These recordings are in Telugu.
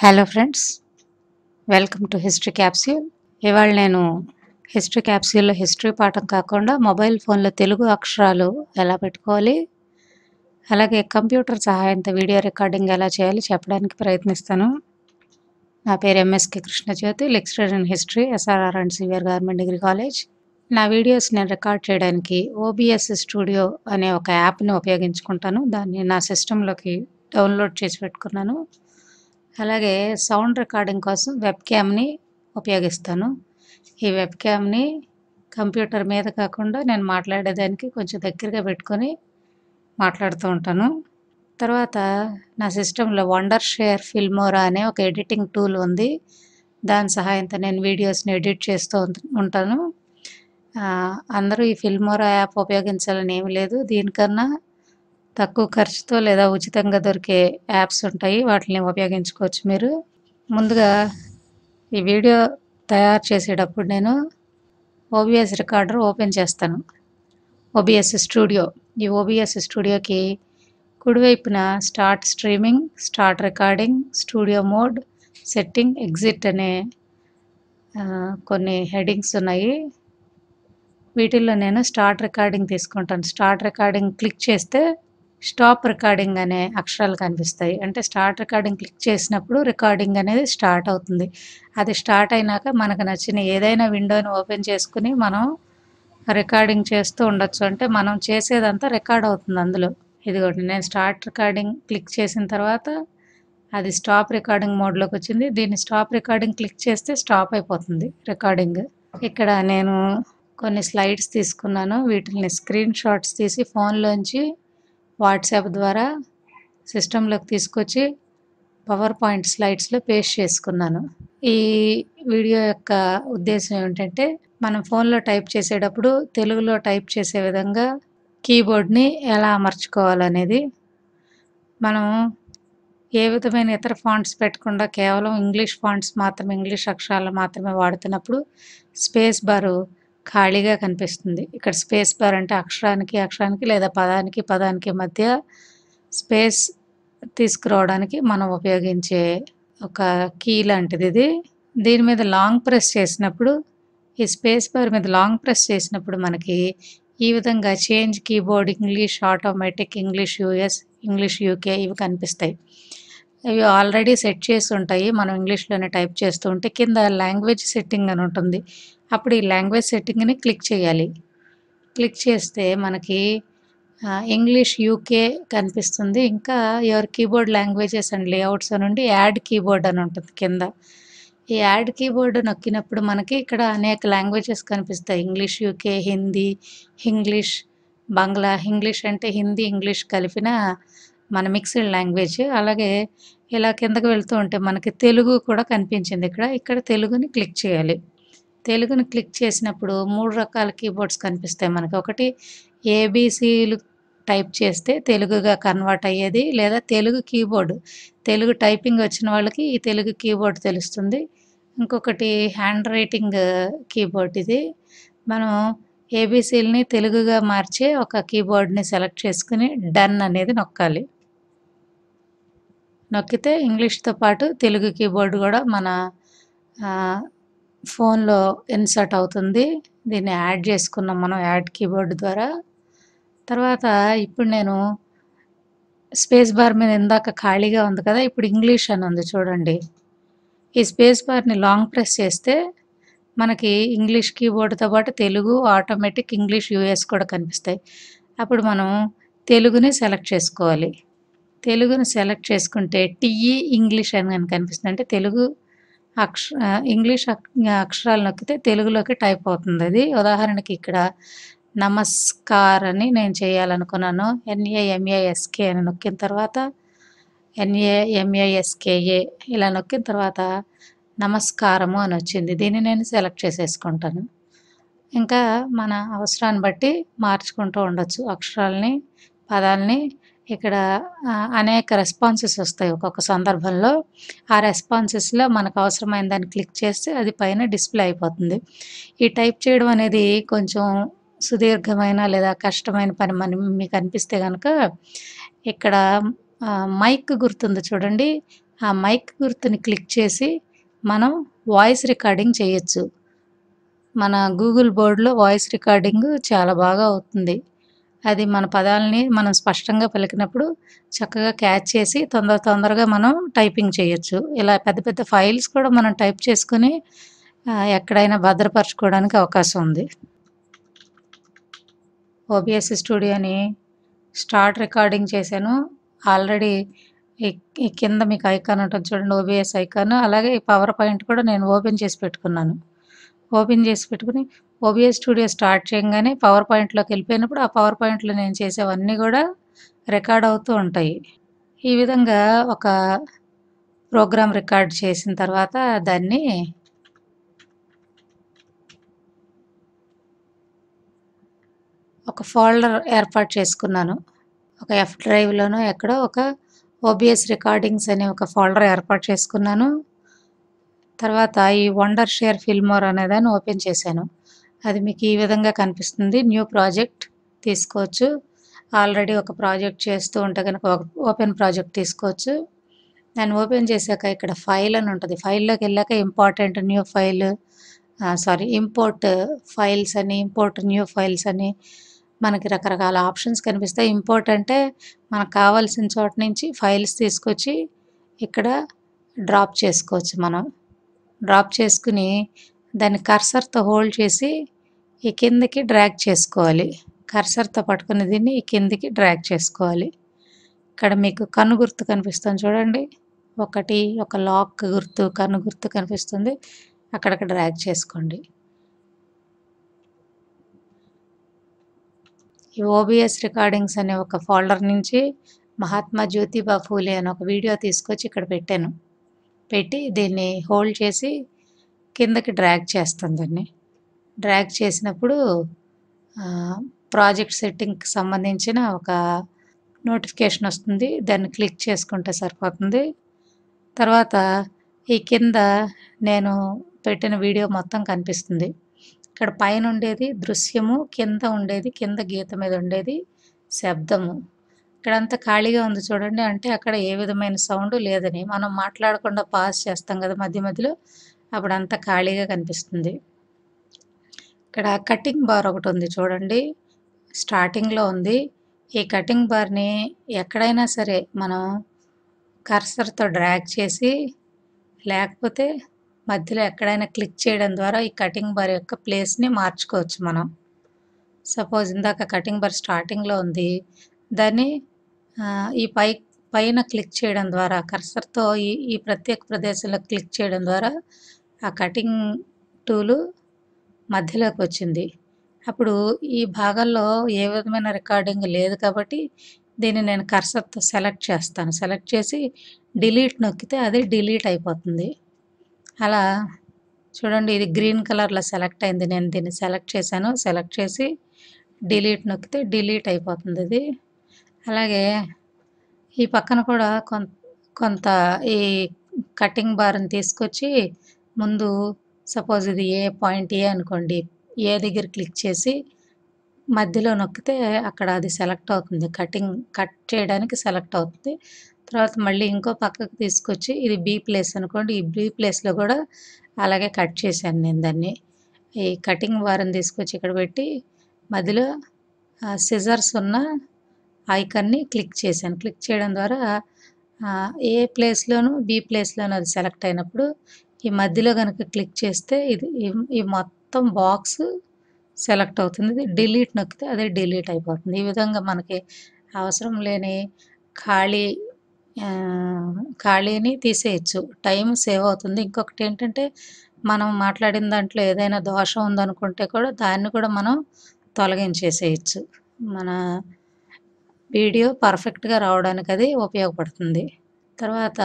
hello friends welcome to history capsule ఇవాళ నేను హిస్టరీ క్యాప్స్యూల్లో హిస్టరీ పాఠం కాకుండా మొబైల్ ఫోన్లో తెలుగు అక్షరాలు ఎలా పెట్టుకోవాలి అలాగే కంప్యూటర్ సహాయంతో వీడియో రికార్డింగ్ ఎలా చేయాలి చెప్పడానికి ప్రయత్నిస్తాను నా పేరు MSK Krishna Jyothi lecturer in history SRR and CVR government degree college నా వీడియోస్ నేను రికార్డ్ చేయడానికి ఓబిఎస్ స్టూడియో అనే ఒక యాప్ని ఉపయోగించుకుంటాను దాన్ని నా సిస్టంలోకి డౌన్లోడ్ చేసి పెట్టుకున్నాను అలాగే సౌండ్ రికార్డింగ్ కోసం వెబ్ క్యామ్ని ఉపయోగిస్తాను ఈ వెబ్ క్యామ్ని కంప్యూటర్ మీద కాకుండా నేను మాట్లాడేదానికి కొంచెం దగ్గరగా పెట్టుకొని మాట్లాడుతూ ఉంటాను తర్వాత నా సిస్టంలో వండర్ షేర్ ఫిల్మోరా అనే ఒక ఎడిటింగ్ టూల్ ఉంది దాని సహాయంతో నేను వీడియోస్ని ఎడిట్ చేస్తూ ఉంటాను అందరూ ఈ ఫిల్మోరా యాప్ ఉపయోగించాలని ఏమి లేదు దీనికన్నా తక్కువ ఖర్చుతో లేదా ఉచితంగా దొరికే యాప్స్ ఉంటాయి వాటిని ఉపయోగించుకోవచ్చు మీరు ముందుగా ఈ వీడియో తయారు చేసేటప్పుడు నేను ఓబిఎస్ రికార్డర్ ఓపెన్ చేస్తాను ఓబిఎస్ స్టూడియో ఈ ఓబిఎస్ స్టూడియోకి కుడివైపున start streaming start recording studio mode setting exit అనే కొన్ని హెడింగ్స్ ఉన్నాయి వీటిల్లో నేను స్టార్ట్ రికార్డింగ్ తీసుకుంటాను స్టార్ట్ రికార్డింగ్ క్లిక్ చేస్తే స్టాప్ రికార్డింగ్ అనే అక్షరాలు కనిపిస్తాయి అంటే స్టార్ట్ రికార్డింగ్ క్లిక్ చేసినప్పుడు రికార్డింగ్ అనేది స్టార్ట్ అవుతుంది అది స్టార్ట్ అయినాక మనకు నచ్చిన ఏదైనా విండోని ఓపెన్ చేసుకుని మనం రికార్డింగ్ చేస్తూ ఉండొచ్చు అంటే మనం చేసేదంతా రికార్డ్ అవుతుంది అందులో ఇదిగోండి నేను స్టార్ట్ రికార్డింగ్ క్లిక్ చేసిన తర్వాత అది స్టాప్ రికార్డింగ్ మోడ్లోకి వచ్చింది దీన్ని స్టాప్ రికార్డింగ్ క్లిక్ చేస్తే స్టాప్ అయిపోతుంది రికార్డింగ్ ఇక్కడ నేను కొన్ని స్లైడ్స్ తీసుకున్నాను వీటిని స్క్రీన్ షాట్స్ తీసి ఫోన్లోంచి వాట్సాప్ ద్వారా సిస్టంలోకి తీసుకొచ్చి పవర్ పాయింట్ స్లైడ్స్లో పేస్ట్ చేసుకున్నాను ఈ వీడియో యొక్క ఉద్దేశం ఏమిటంటే మనం ఫోన్లో టైప్ చేసేటప్పుడు తెలుగులో టైప్ చేసే విధంగా కీబోర్డ్ని ఎలా అమర్చుకోవాలనేది మనం ఏ విధమైన ఇతర ఫాంట్స్ పెట్టకుండా కేవలం ఇంగ్లీష్ ఫాంట్స్ మాత్రమే ఇంగ్లీష్ అక్షరాలు మాత్రమే వాడుతున్నప్పుడు స్పేస్ బారు ఖాళీగా కనిపిస్తుంది ఇక్కడ స్పేస్ బార్ అంటే అక్షరానికి అక్షరానికి లేదా పదానికి పదానికి మధ్య స్పేస్ తీసుకురావడానికి మనం ఉపయోగించే ఒక కీ లాంటిది ఇది దీని మీద లాంగ్ ప్రెస్ చేసినప్పుడు ఈ స్పేస్ బార్ మీద లాంగ్ ప్రెస్ చేసినప్పుడు మనకి ఈ విధంగా change keyboard English automatic English US English UK ఇవి కనిపిస్తాయి ఇవి ఆల్రెడీ సెట్ చేసి ఉంటాయి మనం ఇంగ్లీష్లోనే టైప్ చేస్తూ ఉంటే కింద లాంగ్వేజ్ సెట్టింగ్ అని ఉంటుంది అప్పుడు ఈ లాంగ్వేజ్ సెట్టింగ్ని క్లిక్ చేయాలి క్లిక్ చేస్తే మనకి ఇంగ్లీష్ యూకే కనిపిస్తుంది ఇంకా your keyboard languages and layouts నుండి యాడ్ కీబోర్డ్ అని ఉంటుంది కింద ఈ యాడ్ కీబోర్డ్ నొక్కినప్పుడు మనకి ఇక్కడ అనేక లాంగ్వేజెస్ కనిపిస్తాయి English UK Hindi English Bangla English అంటే హిందీ ఇంగ్లీష్ కలిపిన మన మిక్స్డ్ లాంగ్వేజ్ అలాగే ఇలా కిందకు వెళ్తూ ఉంటే మనకి తెలుగు కూడా కనిపించింది ఇక్కడ ఇక్కడ తెలుగుని క్లిక్ చేయాలి తెలుగుని క్లిక్ చేసినప్పుడు మూడు రకాల కీబోర్డ్స్ కనిపిస్తాయి మనకి ఒకటి ఏబీసీలు టైప్ చేస్తే తెలుగుగా కన్వర్ట్ అయ్యేది లేదా తెలుగు కీబోర్డ్ తెలుగు టైపింగ్ వచ్చిన వాళ్ళకి ఈ తెలుగు కీబోర్డ్ తెలుస్తుంది ఇంకొకటి హ్యాండ్ రైటింగ్ కీబోర్డ్ ఇది మనం ఏబీసీలని తెలుగుగా మార్చే ఒక కీబోర్డ్ని సెలెక్ట్ చేసుకుని డన్ అనేది నొక్కాలి నొక్కితే ఇంగ్లీష్తో పాటు తెలుగు కీబోర్డ్ కూడా మన ఫోన్లో ఇన్సర్ట్ అవుతుంది దీన్ని యాడ్ చేసుకున్నాం మనం యాడ్ కీబోర్డ్ ద్వారా తర్వాత ఇప్పుడు నేను స్పేస్ బార్ మీద ఇందాక ఖాళీగా ఉంది కదా ఇప్పుడు ఇంగ్లీష్ అని ఉంది చూడండి ఈ స్పేస్ బార్ని లాంగ్ ప్రెస్ చేస్తే మనకి ఇంగ్లీష్ కీబోర్డ్తో పాటు తెలుగు ఆటోమేటిక్ ఇంగ్లీష్ యూఎస్ కూడా కనిపిస్తాయి అప్పుడు మనం తెలుగుని సెలెక్ట్ చేసుకోవాలి తెలుగును సెలెక్ట్ చేసుకుంటే టీఈ ఇంగ్లీష్ అని కనుక కనిపిస్తుంది అంటే తెలుగు అక్ష ఇంగ్లీష్ అక్షరాలు నొక్కితే తెలుగులోకి టైప్ అవుతుంది అది ఉదాహరణకి ఇక్కడ నమస్కార్ అని నేను చేయాలనుకున్నాను ఎన్ఏఎంఏఎస్కే అని నొక్కిన తర్వాత ఎన్ఏఎంఏఎస్కేఏ ఇలా నొక్కిన తర్వాత నమస్కారము అని వచ్చింది దీన్ని నేను సెలెక్ట్ చేసేసుకుంటాను ఇంకా మన అవసరాన్ని బట్టి మార్చుకుంటూ ఉండొచ్చు అక్షరాలని పదాలని ఇక్కడ అనేక రెస్పాన్సెస్ వస్తాయి ఒక్కొక్క సందర్భంలో ఆ రెస్పాన్సెస్లో మనకు అవసరమైన దాన్ని క్లిక్ చేస్తే అది పైన డిస్ప్లే అయిపోతుంది ఈ టైప్ చేయడం అనేది కొంచెం సుదీర్ఘమైన లేదా కష్టమైన పని మన మీకు అనిపిస్తే కనుక ఇక్కడ మైక్ గుర్తుంది చూడండి ఆ మైక్ గుర్తుని క్లిక్ చేసి మనం వాయిస్ రికార్డింగ్ చేయొచ్చు మన గూగుల్ బోర్డ్లో వాయిస్ రికార్డింగ్ చాలా బాగా అవుతుంది అది మన పదాలని మనం స్పష్టంగా పలికినప్పుడు చక్కగా క్యాచ్ చేసి తొందర తొందరగా మనం టైపింగ్ చేయొచ్చు ఇలా పెద్ద పెద్ద ఫైల్స్ కూడా మనం టైప్ చేసుకుని ఎక్కడైనా భద్రపరచుకోవడానికి అవకాశం ఉంది ఓబిఎస్ స్టూడియోని స్టార్ట్ రికార్డింగ్ చేశాను ఆల్రెడీ కింద మీకు ఐకాన్ ఉంటుంది చూడండి ఓబిఎస్ ఐకాన్ అలాగే పవర్ పాయింట్ కూడా నేను ఓపెన్ చేసి పెట్టుకున్నాను ఓపెన్ చేసి పెట్టుకుని ఓబిఎస్ స్టూడియో స్టార్ట్ చేయగానే పవర్ పాయింట్లోకి వెళ్ళిపోయినప్పుడు ఆ పవర్ పాయింట్లో నేను చేసేవన్నీ కూడా రికార్డ్ అవుతూ ఉంటాయి ఈ విధంగా ఒక ప్రోగ్రామ్ రికార్డ్ చేసిన తర్వాత దాన్ని ఒక ఫోల్డర్ ఏర్పాటు చేసుకున్నాను ఒక ఎఫ్ డ్రైవ్లోనో ఎక్కడో ఒక ఓబిఎస్ రికార్డింగ్స్ అనే ఒక ఫోల్డర్ ఏర్పాటు చేసుకున్నాను తర్వాత ఈ వండర్ షేర్ ఫిల్మోర్ అనేదాన్ని ఓపెన్ చేశాను అది మీకు ఈ విధంగా కనిపిస్తుంది న్యూ ప్రాజెక్ట్ తీసుకోవచ్చు ఆల్రెడీ ఒక ప్రాజెక్ట్ చేస్తూ ఉంటే కనుక ఒక ఓపెన్ ప్రాజెక్ట్ తీసుకోవచ్చు దాన్ని ఓపెన్ చేశాక ఇక్కడ ఫైల్ అని ఉంటుంది ఫైల్లోకి వెళ్ళాక important new file sorry import files అని ఇంపోర్ట్ న్యూ ఫైల్స్ అని మనకి రకరకాల ఆప్షన్స్ కనిపిస్తాయి ఇంపోర్ట్ అంటే మనకు కావాల్సిన చోట నుంచి ఫైల్స్ తీసుకొచ్చి ఇక్కడ డ్రాప్ చేసుకోవచ్చు మనం డ్రాప్ చేసుకుని దాన్ని కర్సర్తో హోల్డ్ చేసి ఈ కిందకి డ్రాగ్ చేసుకోవాలి కర్సర్తో పట్టుకుని దీన్ని ఈ కిందకి డ్రాగ్ చేసుకోవాలి ఇక్కడ మీకు కన్ను గుర్తు కనిపిస్తుంది చూడండి ఒకటి ఒక లాక్ గుర్తు కన్ను గుర్తు కనిపిస్తుంది అక్కడికి డ్రాగ్ చేసుకోండి ఈ ఓబిఎస్ రికార్డింగ్స్ అనే ఒక ఫోల్డర్ నుంచి మహాత్మా జ్యోతిబా ఫూలే అని ఒక వీడియో తీసుకొచ్చి ఇక్కడ పెట్టాను పెట్టి దీన్ని హోల్డ్ చేసి కిందకి డ్రాగ్ చేస్తుంది దాన్ని డ్రాగ్ చేసినప్పుడు ప్రాజెక్ట్ సెట్టింగ్కి సంబంధించిన ఒక నోటిఫికేషన్ వస్తుంది దాన్ని క్లిక్ చేసుకుంటే సరిపోతుంది తర్వాత ఈ కింద నేను పెట్టిన వీడియో మొత్తం కనిపిస్తుంది ఇక్కడ పైన ఉండేది దృశ్యము కింద ఉండేది కింద గీత మీద ఉండేది శబ్దము ఇక్కడంతా ఖాళీగా ఉంది చూడండి అంటే అక్కడ ఏ విధమైన సౌండ్ లేదని మనం మాట్లాడకుండా పాస్ చేస్తాం కదా మధ్య మధ్యలో అప్పుడంతా ఖాళీగా కనిపిస్తుంది ఇక్కడ కటింగ్ బార్ ఒకటి ఉంది చూడండి స్టార్టింగ్లో ఉంది ఈ కటింగ్ బార్ని ఎక్కడైనా సరే మనం కర్సర్తో డ్రాగ్ చేసి లేకపోతే మధ్యలో ఎక్కడైనా క్లిక్ చేయడం ద్వారా ఈ కటింగ్ బార్ యొక్క ప్లేస్ని మార్చుకోవచ్చు మనం సపోజ్ ఇందాక కటింగ్ బార్ స్టార్టింగ్లో ఉంది దాన్ని ఈ పై పైన క్లిక్ చేయడం ద్వారా కర్సర్తో ఈ ఈ ప్రత్యేక ప్రదేశంలో క్లిక్ చేయడం ద్వారా ఆ కటింగ్ టూలు మధ్యలోకి వచ్చింది అప్పుడు ఈ భాగంలో ఏ విధమైన రికార్డింగ్ లేదు కాబట్టి దీన్ని నేను కర్సర్తో సెలెక్ట్ చేస్తాను సెలెక్ట్ చేసి డిలీట్ నొక్కితే అది డిలీట్ అయిపోతుంది అలా చూడండి ఇది గ్రీన్ కలర్లో సెలెక్ట్ అయింది నేను దీన్ని సెలెక్ట్ చేశాను సెలెక్ట్ చేసి డిలీట్ నొక్కితే డిలీట్ అయిపోతుంది ఇది అలాగే ఈ పక్కన కూడా కొంత ఈ కటింగ్ బార్ని తీసుకొచ్చి ముందు సపోజ్ ఇది ఏ పాయింట్ ఏ అనుకోండి ఏ దగ్గర క్లిక్ చేసి మధ్యలో నొక్కితే అక్కడ అది సెలెక్ట్ అవుతుంది కటింగ్ కట్ చేయడానికి సెలెక్ట్ అవుతుంది తర్వాత మళ్ళీ ఇంకో పక్కకు తీసుకొచ్చి ఇది బీ ప్లేస్ అనుకోండి ఈ బీ ప్లేస్లో కూడా అలాగే కట్ చేశాను నేను దాన్ని ఈ కటింగ్ వారం తీసుకొచ్చి ఇక్కడ పెట్టి మధ్యలో సిజర్స్ ఉన్న ఐకన్ని క్లిక్ చేశాను క్లిక్ చేయడం ద్వారా ఏ ప్లేస్లోనూ బీ ప్లేస్లోనూ అది సెలెక్ట్ అయినప్పుడు ఈ మధ్యలో కనుక క్లిక్ చేస్తే ఇది ఈ మొత్తం బాక్స్ సెలెక్ట్ అవుతుంది డిలీట్ నొక్కితే అది డిలీట్ అయిపోతుంది ఈ విధంగా మనకి అవసరం లేని ఖాళీ ఖాళీని తీసేయచ్చు టైం సేవ్ అవుతుంది ఇంకొకటి ఏంటంటే మనం మాట్లాడిన దాంట్లో ఏదైనా దోషం ఉందనుకుంటే కూడా దాన్ని కూడా మనం తొలగించేసేయచ్చు మన వీడియో పర్ఫెక్ట్గా రావడానికి అది ఉపయోగపడుతుంది తర్వాత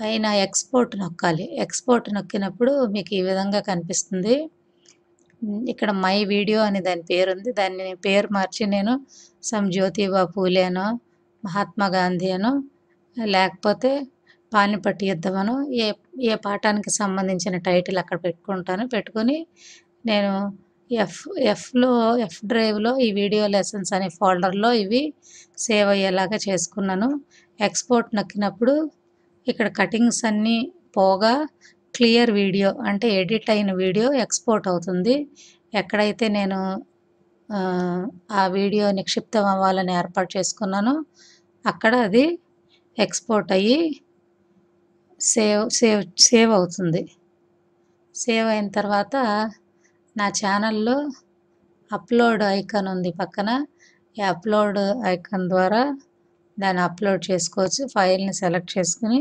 పైన ఎక్స్పోర్ట్ నొక్కాలి ఎక్స్పోర్ట్ నొక్కినప్పుడు మీకు ఈ విధంగా కనిపిస్తుంది ఇక్కడ మై వీడియో అని దాని పేరు ఉంది దాన్ని పేరు మార్చి నేను సమ్ జ్యోతిబా పూలేనో మహాత్మా గాంధీ అనో లేకపోతే పానిపట్టి యుద్ధమనో ఏ ఏ పాఠానికి సంబంధించిన టైటిల్ అక్కడ పెట్టుకుంటాను పెట్టుకొని నేను ఎఫ్ ఎఫ్లో ఎఫ్ డ్రైవ్లో ఈ వీడియో లెసన్స్ అనే ఫోల్డర్లో ఇవి సేవ్ అయ్యేలాగా చేసుకున్నాను ఎక్స్పోర్ట్ నొక్కినప్పుడు ఇక్కడ కటింగ్స్ అన్నీ పోగా క్లియర్ వీడియో అంటే ఎడిట్ అయిన వీడియో ఎక్స్పోర్ట్ అవుతుంది ఎక్కడైతే నేను ఆ వీడియో నిక్షిప్తం అవ్వాలని ఏర్పాటు చేసుకున్నానో అక్కడ అది ఎక్స్పోర్ట్ అయ్యి సేవ్ సేవ్ సేవ్ అవుతుంది సేవ్ అయిన తర్వాత నా ఛానల్లో అప్లోడ్ ఐకాన్ ఉంది పక్కన ఈ అప్లోడ్ ఐకాన్ ద్వారా దాన్ని అప్లోడ్ చేసుకోవచ్చు ఫైల్ని సెలెక్ట్ చేసుకుని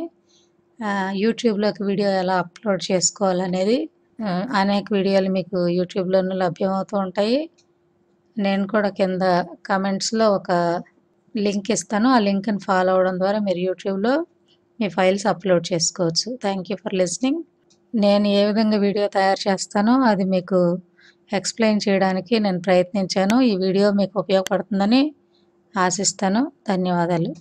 యూట్యూబ్లోకి వీడియో ఎలా అప్లోడ్ చేసుకోవాలనేది అనేక వీడియోలు మీకు యూట్యూబ్లోనూ లభ్యమవుతూ ఉంటాయి నేను కూడా కింద కమెంట్స్లో ఒక లింక్ ఇస్తాను ఆ లింక్ని ఫాలో అవడం ద్వారా మీరు యూట్యూబ్లో మీ ఫైల్స్ అప్లోడ్ చేసుకోవచ్చు థ్యాంక్ యూ ఫర్ లిస్నింగ్ నేను ఏ విధంగా వీడియో తయారు చేస్తానో అది మీకు ఎక్స్ప్లెయిన్ చేయడానికి నేను ప్రయత్నించాను ఈ వీడియో మీకు ఉపయోగపడుతుందని ఆశిస్తాను ధన్యవాదాలు